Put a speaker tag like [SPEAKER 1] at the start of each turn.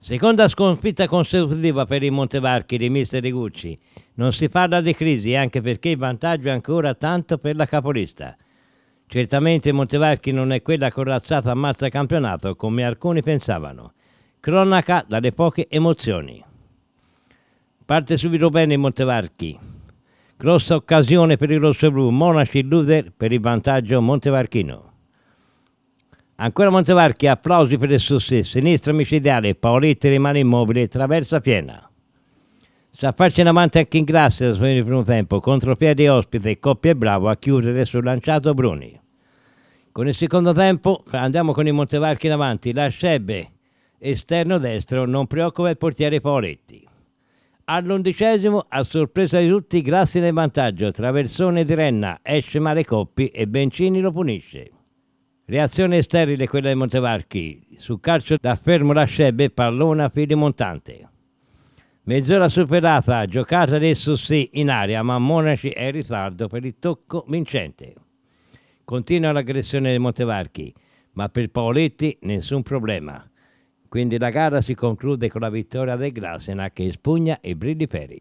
[SPEAKER 1] Seconda sconfitta consecutiva per i Montevarchi di mister Gucci. Non si parla di crisi anche perché il vantaggio è ancora tanto per la capolista. Certamente Montevarchi non è quella corazzata ammazza campionato come alcuni pensavano. Cronaca dalle poche emozioni. Parte subito bene Montevarchi. Grossa occasione per il rossoblù, Monaci Luder per il vantaggio montevarchino. Ancora Montevarchi, applausi per il successo. Sinistra micidiale, Paoletti rimane immobile, traversa piena. affaccia in avanti anche in Grazia nel primo tempo, contropiede ospite, coppia e bravo a chiudere sul lanciato Bruni. Con il secondo tempo andiamo con i Montevarchi in avanti, Lascebbe, esterno destro, non preoccupa il portiere Paoletti. All'undicesimo, a sorpresa di tutti, Grassi nel vantaggio, traversone di Renna, esce male Coppi e Bencini lo punisce. Reazione sterile quella di Montevarchi, su calcio da fermo Lascebbe, pallona montante. Mezz'ora superata, giocata adesso sì in aria, ma Monaci è in ritardo per il tocco vincente. Continua l'aggressione di Montevarchi, ma per Paoletti nessun problema. Quindi la gara si conclude con la vittoria del Grasena che spugna i Brilli feri.